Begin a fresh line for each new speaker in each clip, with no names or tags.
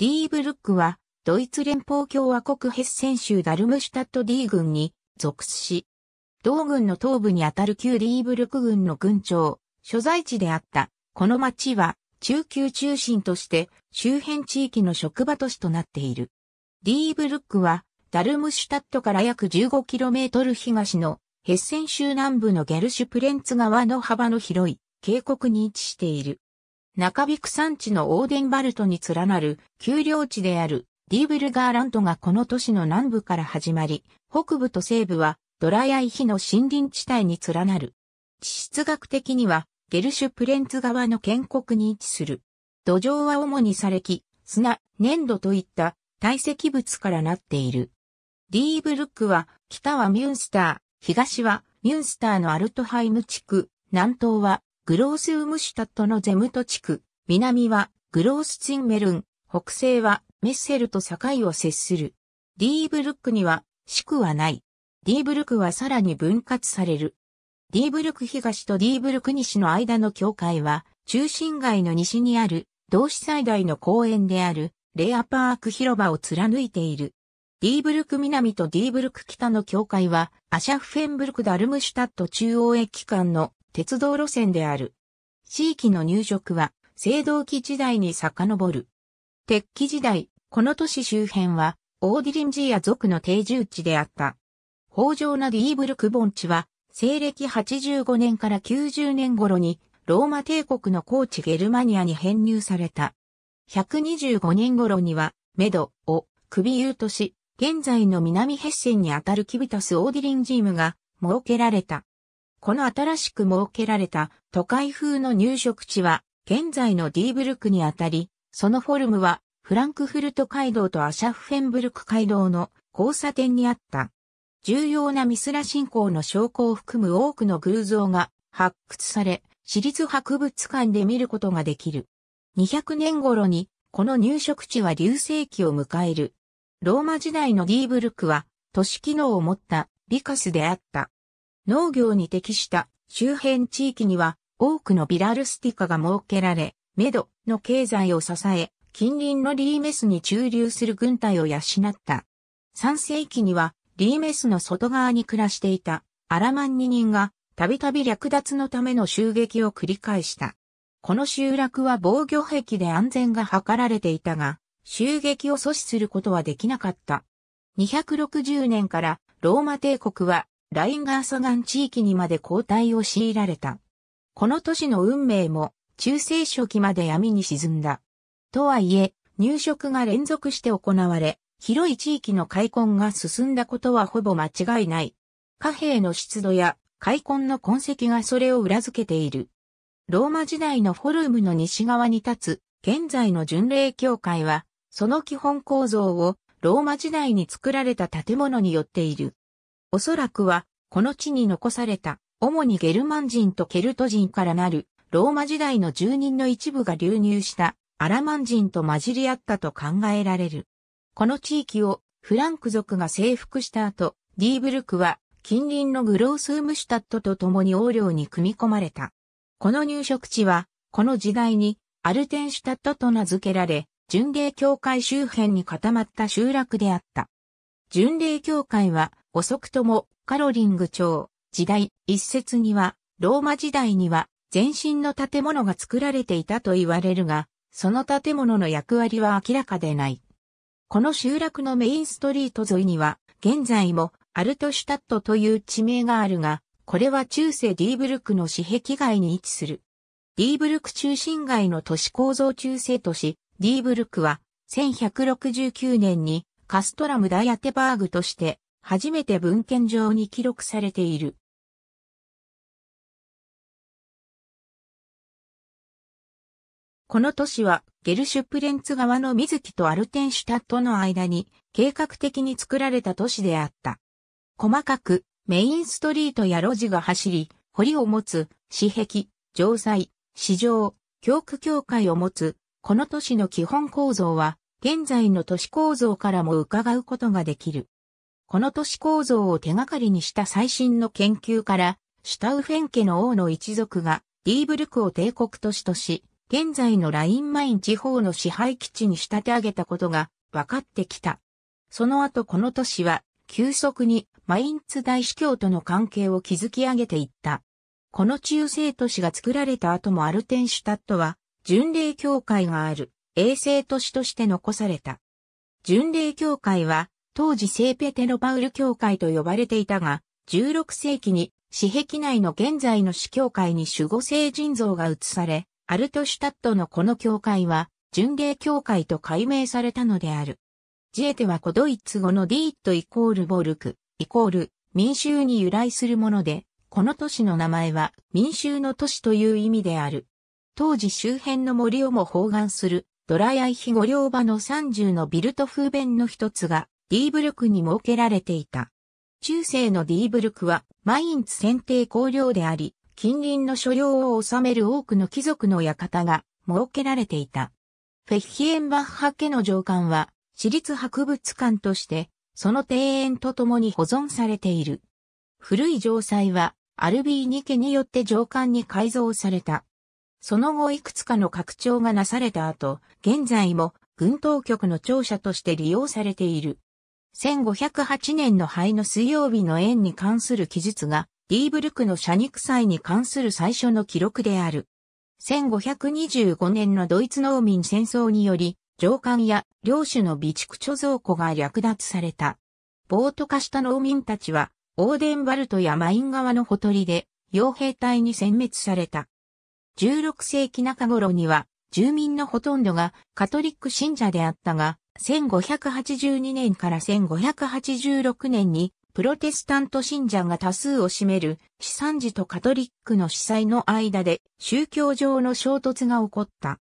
ディーブルックは、ドイツ連邦共和国ヘッセン州ダルムシュタット D 軍に属し、同軍の東部にあたる旧ディーブルク軍の軍長、所在地であった。この町は、中級中心として、周辺地域の職場都市となっている。ディーブルックは、ダルムシュタットから約 15km 東のヘッセン州南部のゲルシュプレンツ川の幅の広い渓谷に位置している。中引く山地のオーデンバルトに連なる丘陵地であるディーブルガーラントがこの都市の南部から始まり、北部と西部はドラヤイヒの森林地帯に連なる。地質学的にはゲルシュプレンツ側の建国に位置する。土壌は主に砂礫、砂、粘土といった堆積物からなっている。ディーブルックは北はミュンスター、東はミュンスターのアルトハイム地区、南東はグロースウムシュタットのゼムト地区、南はグロースツィンメルン、北西はメッセルと境を接する。ディーブルックには四区はない。ディーブルクはさらに分割される。ディーブルク東とディーブルク西の間の境界は、中心街の西にある、同市最大の公園である、レアパーク広場を貫いている。ディーブルク南とディーブルク北の境界は、アシャフフェンブルクダルムシュタット中央駅間の鉄道路線である。地域の入植は、青銅器時代に遡る。鉄器時代、この都市周辺は、オーディリンジア族の定住地であった。豊穣なディーブルク盆地は、西暦85年から90年頃に、ローマ帝国の高地ゲルマニアに編入された。125年頃には、メドを首有とし、現在の南ヘッセンにあたるキビタス・オーディリンジームが設けられた。この新しく設けられた都会風の入植地は現在のディーブルクにあたり、そのフォルムはフランクフルト街道とアシャフフェンブルク街道の交差点にあった。重要なミスラ信仰の証拠を含む多くの偶像が発掘され、私立博物館で見ることができる。200年頃にこの入植地は流星期を迎える。ローマ時代のディーブルクは都市機能を持ったビカスであった。農業に適した周辺地域には多くのビラルスティカが設けられ、メドの経済を支え、近隣のリーメスに駐留する軍隊を養った。3世紀にはリーメスの外側に暮らしていたアラマンニ人がたびたび略奪のための襲撃を繰り返した。この集落は防御壁で安全が図られていたが、襲撃を阻止することはできなかった。260年からローマ帝国はラインガーソガン地域にまで交代を強いられた。この都市の運命も中世初期まで闇に沈んだ。とはいえ、入植が連続して行われ、広い地域の開墾が進んだことはほぼ間違いない。貨幣の湿度や開墾の痕跡がそれを裏付けている。ローマ時代のフォルムの西側に立つ、現在の巡礼教会は、その基本構造をローマ時代に作られた建物によっている。おそらくは、この地に残された、主にゲルマン人とケルト人からなる、ローマ時代の住人の一部が流入した、アラマン人と混じり合ったと考えられる。この地域をフランク族が征服した後、ディーブルクは近隣のグロースームシュタットと共に横領に組み込まれた。この入植地は、この時代にアルテンシュタットと名付けられ、巡礼教会周辺に固まった集落であった。巡礼教会は遅くともカロリング朝、時代、一説には、ローマ時代には、前身の建物が作られていたと言われるが、その建物の役割は明らかでない。この集落のメインストリート沿いには、現在もアルトシュタットという地名があるが、これは中世ディーブルクの市壁外に位置する。ディーブルク中心街の都市構造中世都市、ディーブルクは、1169年にカストラムダイアテバーグとして初めて文献上に記録されている。この都市はゲルシュプレンツ川の水木とアルテンシュタットの間に計画的に作られた都市であった。細かくメインストリートや路地が走り、堀を持つ、私壁、城塞、市場、教区協会を持つ、この都市の基本構造は現在の都市構造からも伺うことができる。この都市構造を手がかりにした最新の研究から、シュタウフェン家の王の一族が、ディーブルクを帝国都市とし、現在のラインマイン地方の支配基地に仕立て上げたことが分かってきた。その後この都市は、急速にマインツ大司教との関係を築き上げていった。この中世都市が作られた後もアルテンシュタットは、巡礼教会がある、衛星都市として残された。巡礼教会は、当時聖ペテロパウル教会と呼ばれていたが、16世紀に、私壁内の現在の司教会に守護聖人像が移され、アルトシュタットのこの教会は、巡礼教会と改名されたのである。ジエテは古ドイツ語のディーットイコールボルク、イコール民衆に由来するもので、この都市の名前は民衆の都市という意味である。当時周辺の森をも包含するドラヤイヒゴ領場の30のビルト風弁の一つがディーブルクに設けられていた。中世のディーブルクはマインツ選定公領であり、近隣の所領を治める多くの貴族の館が設けられていた。フェッヒエンバッハ家の上官は、私立博物館として、その庭園と共に保存されている。古い城塞は、アルビーニ家によって上官に改造された。その後いくつかの拡張がなされた後、現在も軍当局の庁舎として利用されている。1508年の灰の水曜日の縁に関する記述が、リーブルクの社肉祭に関する最初の記録である。1525年のドイツ農民戦争により、上官や領主の備蓄貯蔵庫が略奪された。暴徒化した農民たちは、オーデンバルトやマイン川のほとりで、傭兵隊に殲滅された。16世紀中頃には、住民のほとんどがカトリック信者であったが、1582年から1586年に、プロテスタント信者が多数を占める、資産時とカトリックの司祭の間で、宗教上の衝突が起こった。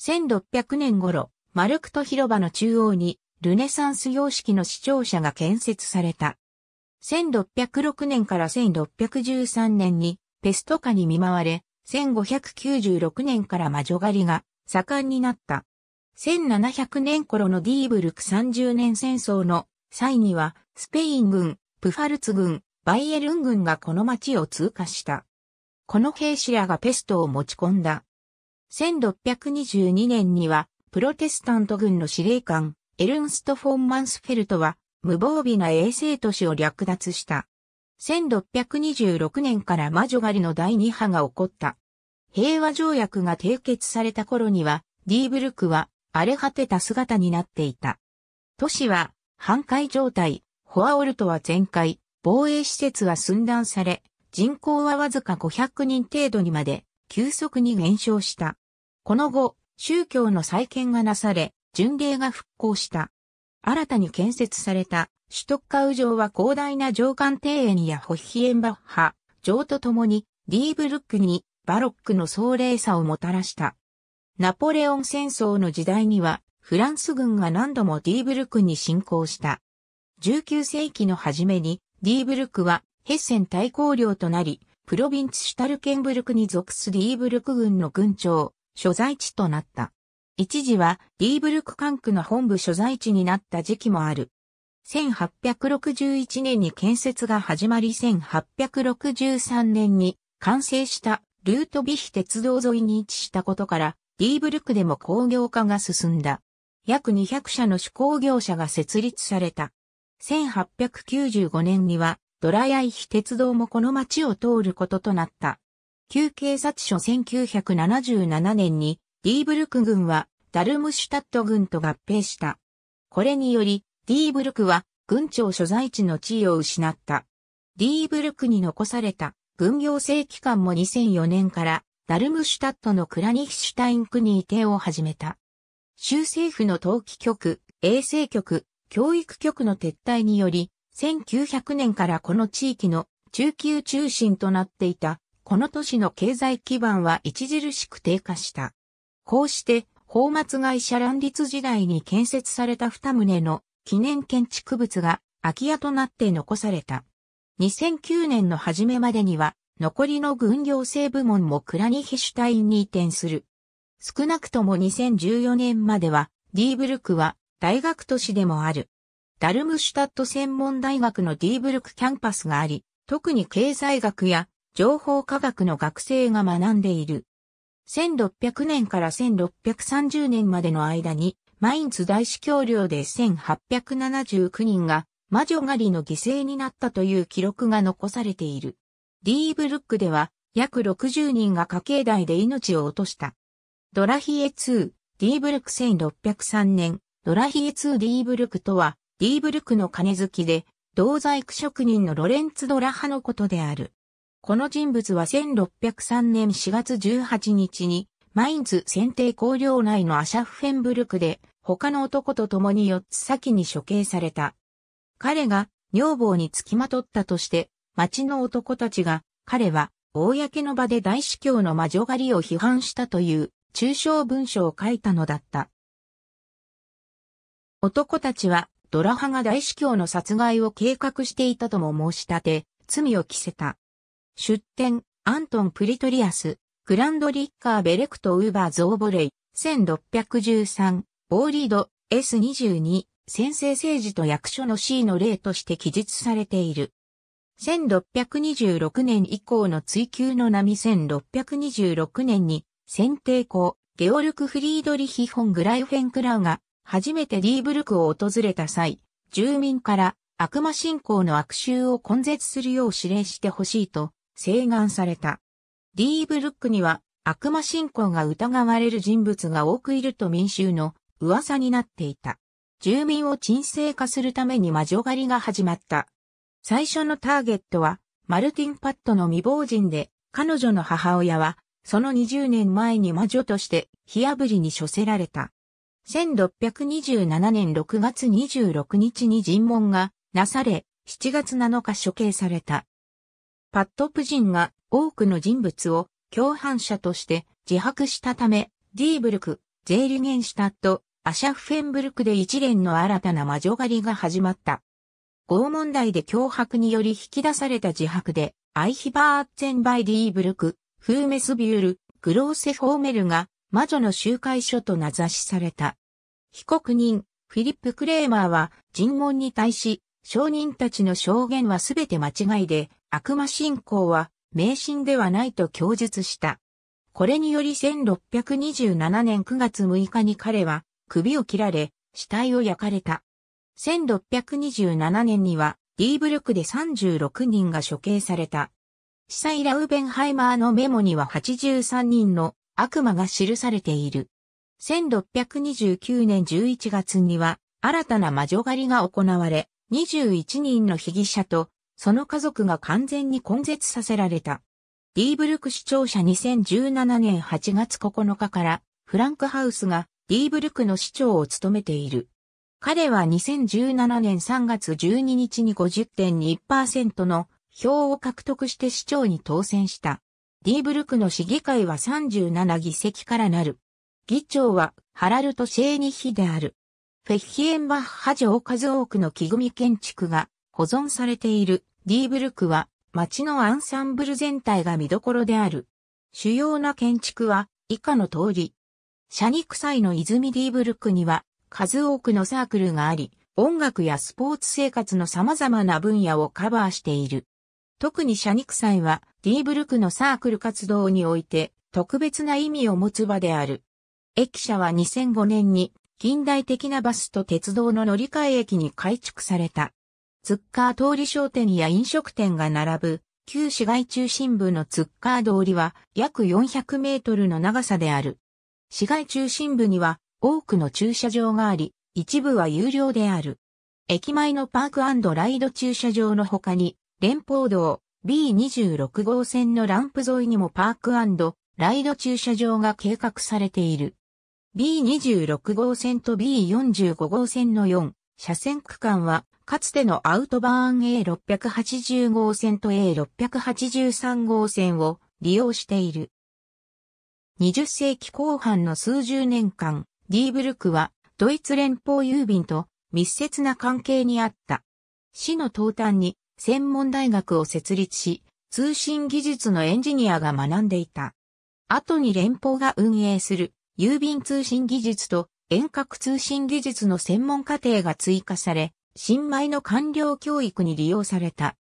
1600年頃、マルクト広場の中央に、ルネサンス様式の視聴者が建設された。1606年から1613年にペスト化に見舞われ、1596年から魔女狩りが盛んになった。1700年頃のディーブルク30年戦争の際には、スペイン軍、プファルツ軍、バイエルン軍がこの町を通過した。この兵士らがペストを持ち込んだ。1622年には、プロテスタント軍の司令官、エルンスト・フォン・マンスフェルトは、無防備な衛星都市を略奪した。1626年から魔女狩りの第二波が起こった。平和条約が締結された頃には、ディーブルクは荒れ果てた姿になっていた。都市は半壊状態、ホアオルトは全壊、防衛施設は寸断され、人口はわずか500人程度にまで急速に減少した。この後、宗教の再建がなされ、巡礼が復興した。新たに建設された首都カウ城は広大な城館庭園やホッヒエンバッハ、城とともにディーブルックにバロックの壮麗さをもたらした。ナポレオン戦争の時代には、フランス軍が何度もディーブルクに侵攻した。19世紀の初めに、ディーブルクはヘッセン大公領となり、プロビンツシュタルケンブルクに属すディーブルク軍の軍長、所在地となった。一時はディーブルク管区の本部所在地になった時期もある。1861年に建設が始まり1863年に完成したルートビヒ鉄道沿いに位置したことからディーブルクでも工業化が進んだ。約200社の手工業者が設立された。1895年には、ドライアイ非鉄道もこの町を通ることとなった。旧警察署1977年に、ディーブルク軍はダルムシュタット軍と合併した。これにより、ディーブルクは軍庁所在地の地位を失った。ディーブルクに残された軍行政機関も2004年からダルムシュタットのクラニヒシュタインクに移転を始めた。州政府の登記局、衛生局、教育局の撤退により、1900年からこの地域の中級中心となっていた、この都市の経済基盤は著しく低下した。こうして、宝末会社乱立時代に建設された二棟の記念建築物が空き家となって残された。2009年の初めまでには残りの軍行政部門もクラニヒシュタインに移転する。少なくとも2014年までは、ディーブルクは大学都市でもある。ダルムシュタット専門大学のディーブルクキャンパスがあり、特に経済学や情報科学の学生が学んでいる。1600年から1630年までの間に、マインツ大司教領で1879人が魔女狩りの犠牲になったという記録が残されている。ディーブルックでは約60人が家計台で命を落とした。ドラヒエ2、ディーブルック1603年、ドラヒエ2ディーブルックとは、ディーブルックの金好きで、銅細工職人のロレンツ・ドラハのことである。この人物は1603年4月18日に、マインズ選定工業内のアシャフフェンブルクで、他の男と共に4つ先に処刑された。彼が女房に付きまとったとして、町の男たちが、彼は、公の場で大司教の魔女狩りを批判したという、抽象文書を書いたのだった。男たちは、ドラハが大司教の殺害を計画していたとも申し立て、罪を着せた。出典、アントン・プリトリアス、グランド・リッカー・ベレクト・ウーバー・ゾーボレイ、1613、オーリード、S22、先制政治と役所の C の例として記述されている。1626年以降の追求の波1626年に、選定校、ゲオルク・フリードリヒ・ホン・グライフェンクラーが、初めてディーブルクを訪れた際、住民から悪魔信仰の悪臭を根絶するよう指令してほしいと、請願された。ディーブルックには悪魔信仰が疑われる人物が多くいると民衆の噂になっていた。住民を沈静化するために魔女狩りが始まった。最初のターゲットは、マルティン・パットの未亡人で、彼女の母親は、その20年前に魔女として、火炙りに処せられた。1627年6月26日に尋問がなされ、7月7日処刑された。パット夫人が多くの人物を共犯者として自白したため、ディーブルク、ゼーリゲンシュタット、アシャフフェンブルクで一連の新たな魔女狩りが始まった。合問題で脅迫により引き出された自白で、アイヒバーッツェンバイディーブルク、フーメスビュール、グローセフォーメルが魔女の集会所と名指しされた。被告人、フィリップ・クレーマーは尋問に対し、証人たちの証言はすべて間違いで、悪魔信仰は迷信ではないと供述した。これにより1627年9月6日に彼は首を切られ、死体を焼かれた。1627年には、ディーブルクで36人が処刑された。司祭ラウベンハイマーのメモには83人の悪魔が記されている。1629年11月には、新たな魔女狩りが行われ、21人の被疑者と、その家族が完全に根絶させられた。ディーブルク市長者2017年8月9日から、フランクハウスがディーブルクの市長を務めている。彼は2017年3月12日に50.2%の票を獲得して市長に当選した。ディーブルクの市議会は37議席からなる。議長はハラルト・シェーニヒである。フェッヒエンバッハ城数多くの木組建築が保存されているディーブルクは街のアンサンブル全体が見どころである。主要な建築は以下の通り。シャニクの泉ディーブルクには数多くのサークルがあり、音楽やスポーツ生活の様々な分野をカバーしている。特にシャニク祭は、ディーブルクのサークル活動において、特別な意味を持つ場である。駅舎は2005年に、近代的なバスと鉄道の乗り換え駅に改築された。ツッカー通り商店や飲食店が並ぶ、旧市街中心部のツッカー通りは、約400メートルの長さである。市街中心部には、多くの駐車場があり、一部は有料である。駅前のパークライド駐車場の他に、連邦道 B26 号線のランプ沿いにもパークライド駐車場が計画されている。B26 号線と B45 号線の4車線区間は、かつてのアウトバーン A680 号線と A683 号線を利用している。20世紀後半の数十年間、ディーブルクはドイツ連邦郵便と密接な関係にあった。市の東端に専門大学を設立し、通信技術のエンジニアが学んでいた。後に連邦が運営する郵便通信技術と遠隔通信技術の専門課程が追加され、新米の官僚教育に利用された。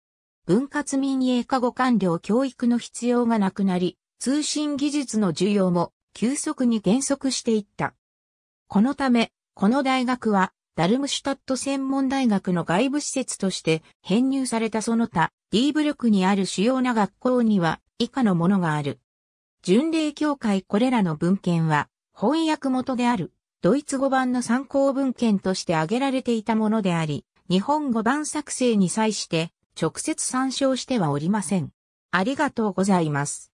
分割民営化後官僚教育の必要がなくなり、通信技術の需要も急速に減速していった。このため、この大学は、ダルムシュタット専門大学の外部施設として編入されたその他、ディーブルクにある主要な学校には以下のものがある。巡礼協会これらの文献は、翻訳元である、ドイツ語版の参考文献として挙げられていたものであり、日本語版作成に際して、直接参照してはおりません。ありがとうございます。